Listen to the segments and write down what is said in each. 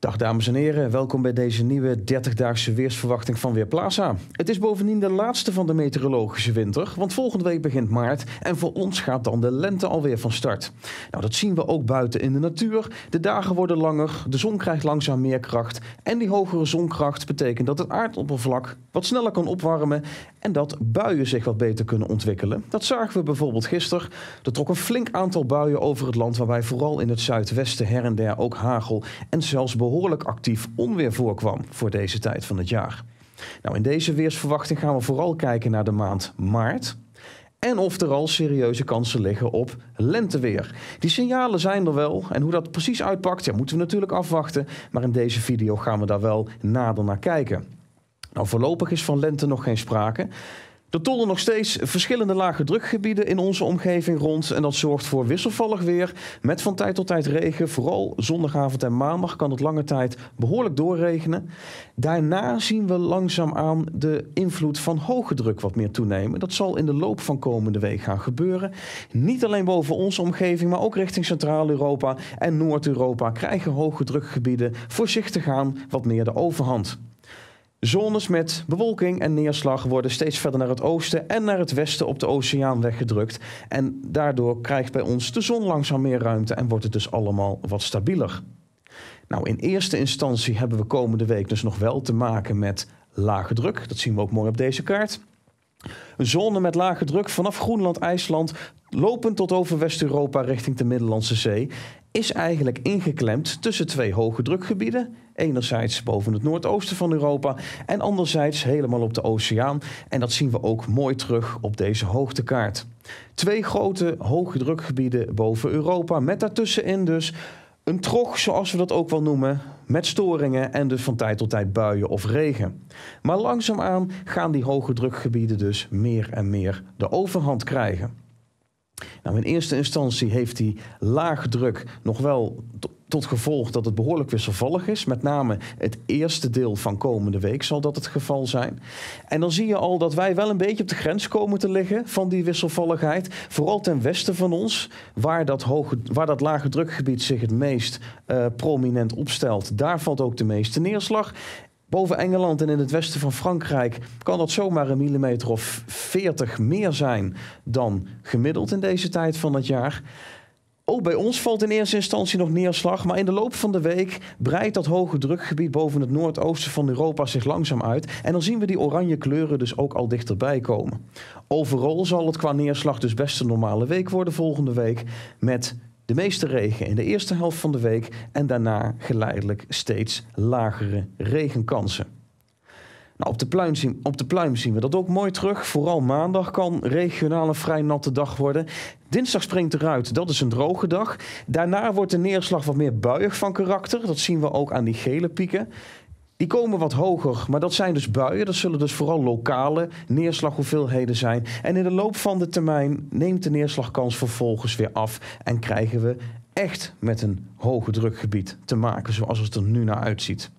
Dag dames en heren, welkom bij deze nieuwe 30-daagse weersverwachting van Weerplaza. Het is bovendien de laatste van de meteorologische winter, want volgende week begint maart en voor ons gaat dan de lente alweer van start. Nou, dat zien we ook buiten in de natuur. De dagen worden langer, de zon krijgt langzaam meer kracht en die hogere zonkracht betekent dat het aardoppervlak wat sneller kan opwarmen en dat buien zich wat beter kunnen ontwikkelen. Dat zagen we bijvoorbeeld gisteren. Er trok een flink aantal buien over het land, waarbij vooral in het zuidwesten her en der ook hagel en zelfs behoorlijk actief onweer voorkwam voor deze tijd van het jaar. Nou, in deze weersverwachting gaan we vooral kijken naar de maand maart. En of er al serieuze kansen liggen op lenteweer. Die signalen zijn er wel. En hoe dat precies uitpakt, ja, moeten we natuurlijk afwachten. Maar in deze video gaan we daar wel nader naar kijken. Nou, voorlopig is van lente nog geen sprake. Er tollen nog steeds verschillende lage drukgebieden in onze omgeving rond. En dat zorgt voor wisselvallig weer met van tijd tot tijd regen. Vooral zondagavond en maandag kan het lange tijd behoorlijk doorregenen. Daarna zien we langzaamaan de invloed van hoge druk wat meer toenemen. Dat zal in de loop van komende week gaan gebeuren. Niet alleen boven onze omgeving, maar ook richting Centraal-Europa en Noord-Europa krijgen hoge drukgebieden voorzichtig aan wat meer de overhand. Zones met bewolking en neerslag worden steeds verder naar het oosten en naar het westen op de oceaan weggedrukt. En daardoor krijgt bij ons de zon langzaam meer ruimte en wordt het dus allemaal wat stabieler. Nou, in eerste instantie hebben we komende week dus nog wel te maken met lage druk. Dat zien we ook mooi op deze kaart. Een zone met lage druk vanaf Groenland, IJsland, lopend tot over West-Europa richting de Middellandse Zee, is eigenlijk ingeklemd tussen twee hoge drukgebieden. Enerzijds boven het noordoosten van Europa en anderzijds helemaal op de oceaan. En dat zien we ook mooi terug op deze hoogtekaart. Twee grote hoge drukgebieden boven Europa, met daartussenin dus een trog, zoals we dat ook wel noemen, met storingen en dus van tijd tot tijd buien of regen. Maar langzaamaan gaan die hoge drukgebieden dus meer en meer de overhand krijgen. Nou, in eerste instantie heeft die laagdruk nog wel tot gevolg dat het behoorlijk wisselvallig is. Met name het eerste deel van komende week zal dat het geval zijn. En dan zie je al dat wij wel een beetje op de grens komen te liggen van die wisselvalligheid. Vooral ten westen van ons, waar dat, hoge, waar dat lage drukgebied zich het meest eh, prominent opstelt. Daar valt ook de meeste neerslag. Boven Engeland en in het westen van Frankrijk kan dat zomaar een millimeter of 40 meer zijn dan gemiddeld in deze tijd van het jaar. Ook oh, bij ons valt in eerste instantie nog neerslag, maar in de loop van de week breidt dat hoge drukgebied boven het noordoosten van Europa zich langzaam uit en dan zien we die oranje kleuren dus ook al dichterbij komen. Overal zal het qua neerslag dus best een normale week worden volgende week met de meeste regen in de eerste helft van de week en daarna geleidelijk steeds lagere regenkansen. Nou, op, de pluim zien, op de pluim zien we dat ook mooi terug. Vooral maandag kan regionaal een vrij natte dag worden. Dinsdag springt eruit, dat is een droge dag. Daarna wordt de neerslag wat meer buiig van karakter. Dat zien we ook aan die gele pieken. Die komen wat hoger, maar dat zijn dus buien. Dat zullen dus vooral lokale neerslaghoeveelheden zijn. En in de loop van de termijn neemt de neerslagkans vervolgens weer af. En krijgen we echt met een hoge drukgebied te maken, zoals het er nu naar uitziet.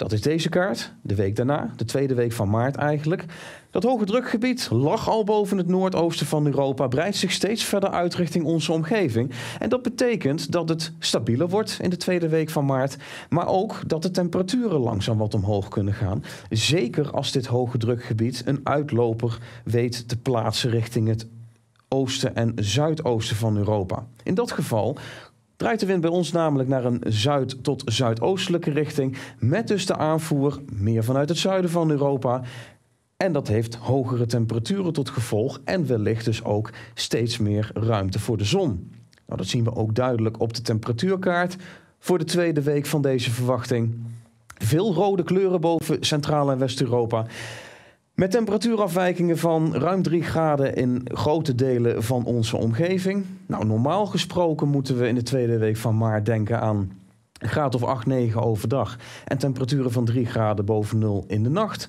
Dat is deze kaart, de week daarna, de tweede week van maart eigenlijk. Dat hoge drukgebied lag al boven het noordoosten van Europa, breidt zich steeds verder uit richting onze omgeving. En dat betekent dat het stabieler wordt in de tweede week van maart, maar ook dat de temperaturen langzaam wat omhoog kunnen gaan. Zeker als dit hoge drukgebied een uitloper weet te plaatsen richting het oosten en zuidoosten van Europa. In dat geval draait de wind bij ons namelijk naar een zuid- tot zuidoostelijke richting. Met dus de aanvoer meer vanuit het zuiden van Europa. En dat heeft hogere temperaturen tot gevolg en wellicht dus ook steeds meer ruimte voor de zon. Nou, dat zien we ook duidelijk op de temperatuurkaart voor de tweede week van deze verwachting. Veel rode kleuren boven Centraal- en West-Europa. Met temperatuurafwijkingen van ruim 3 graden in grote delen van onze omgeving. Nou, normaal gesproken moeten we in de tweede week van maart denken aan een graad of 8, 9 overdag. En temperaturen van 3 graden boven 0 in de nacht.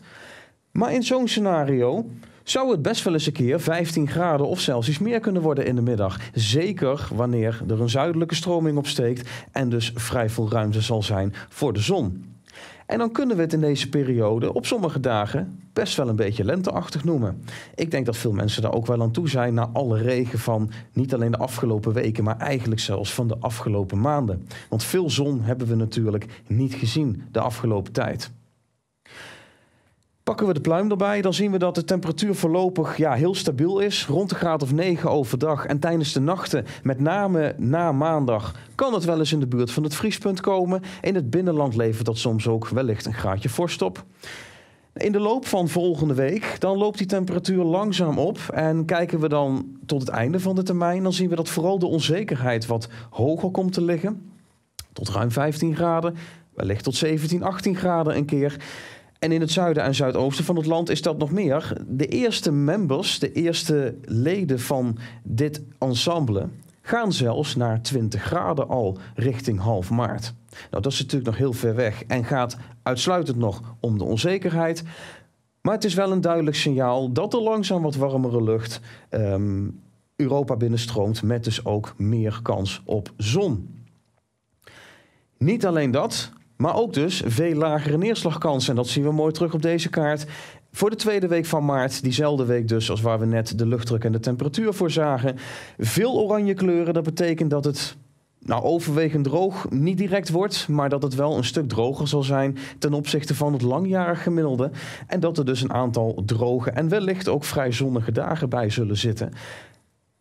Maar in zo'n scenario zou het best wel eens een keer 15 graden of Celsius meer kunnen worden in de middag. Zeker wanneer er een zuidelijke stroming opsteekt en dus vrij veel ruimte zal zijn voor de zon. En dan kunnen we het in deze periode op sommige dagen best wel een beetje lenteachtig noemen. Ik denk dat veel mensen daar ook wel aan toe zijn na alle regen van niet alleen de afgelopen weken, maar eigenlijk zelfs van de afgelopen maanden. Want veel zon hebben we natuurlijk niet gezien de afgelopen tijd. Pakken we de pluim erbij, dan zien we dat de temperatuur voorlopig ja, heel stabiel is. Rond de graad of 9 overdag en tijdens de nachten, met name na maandag, kan het wel eens in de buurt van het vriespunt komen. In het binnenland levert dat soms ook wellicht een graadje vorst op. In de loop van volgende week, dan loopt die temperatuur langzaam op. En kijken we dan tot het einde van de termijn, dan zien we dat vooral de onzekerheid wat hoger komt te liggen. Tot ruim 15 graden, wellicht tot 17, 18 graden een keer. En in het zuiden en zuidoosten van het land is dat nog meer. De eerste members, de eerste leden van dit ensemble, gaan zelfs naar 20 graden al richting half maart. Nou, dat is natuurlijk nog heel ver weg en gaat uitsluitend nog om de onzekerheid. Maar het is wel een duidelijk signaal dat er langzaam wat warmere lucht ehm, Europa binnenstroomt, met dus ook meer kans op zon. Niet alleen dat, maar ook dus veel lagere neerslagkansen. En dat zien we mooi terug op deze kaart. Voor de tweede week van maart, diezelfde week dus als waar we net de luchtdruk en de temperatuur voor zagen. Veel oranje kleuren, dat betekent dat het nou, overwegend droog niet direct wordt, maar dat het wel een stuk droger zal zijn ten opzichte van het langjarig gemiddelde. En dat er dus een aantal droge en wellicht ook vrij zonnige dagen bij zullen zitten.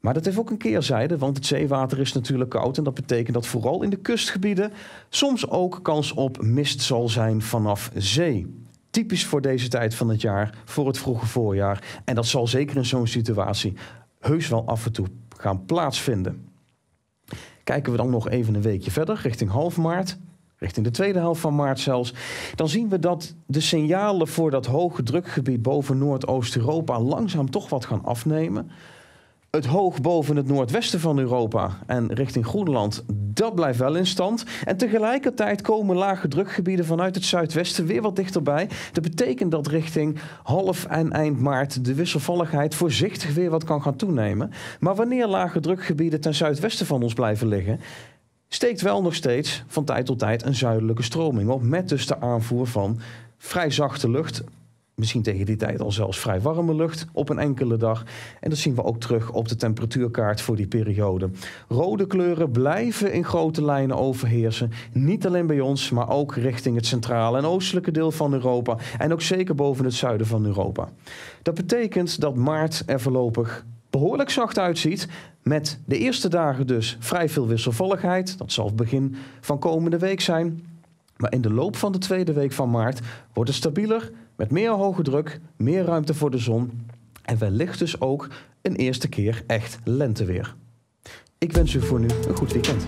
Maar dat heeft ook een keerzijde, want het zeewater is natuurlijk koud en dat betekent dat vooral in de kustgebieden soms ook kans op mist zal zijn vanaf zee. Typisch voor deze tijd van het jaar, voor het vroege voorjaar. En dat zal zeker in zo'n situatie heus wel af en toe gaan plaatsvinden. Kijken we dan nog even een weekje verder, richting half maart, richting de tweede helft van maart zelfs, dan zien we dat de signalen voor dat hoge drukgebied boven Noordoost-Europa langzaam toch wat gaan afnemen het hoog boven het noordwesten van Europa en richting Groenland, dat blijft wel in stand. En tegelijkertijd komen lage drukgebieden vanuit het zuidwesten weer wat dichterbij. Dat betekent dat richting half en eind maart de wisselvalligheid voorzichtig weer wat kan gaan toenemen. Maar wanneer lage drukgebieden ten zuidwesten van ons blijven liggen, steekt wel nog steeds van tijd tot tijd een zuidelijke stroming op. Met dus de aanvoer van vrij zachte lucht misschien tegen die tijd al zelfs vrij warme lucht op een enkele dag. En dat zien we ook terug op de temperatuurkaart voor die periode. Rode kleuren blijven in grote lijnen overheersen. Niet alleen bij ons, maar ook richting het centrale en oostelijke deel van Europa. En ook zeker boven het zuiden van Europa. Dat betekent dat maart er voorlopig behoorlijk zacht uitziet. Met de eerste dagen dus vrij veel wisselvalligheid. Dat zal het begin van komende week zijn. Maar in de loop van de tweede week van maart wordt het stabieler, met meer hoge druk, meer ruimte voor de zon en wellicht dus ook een eerste keer echt lenteweer. Ik wens u voor nu een goed weekend.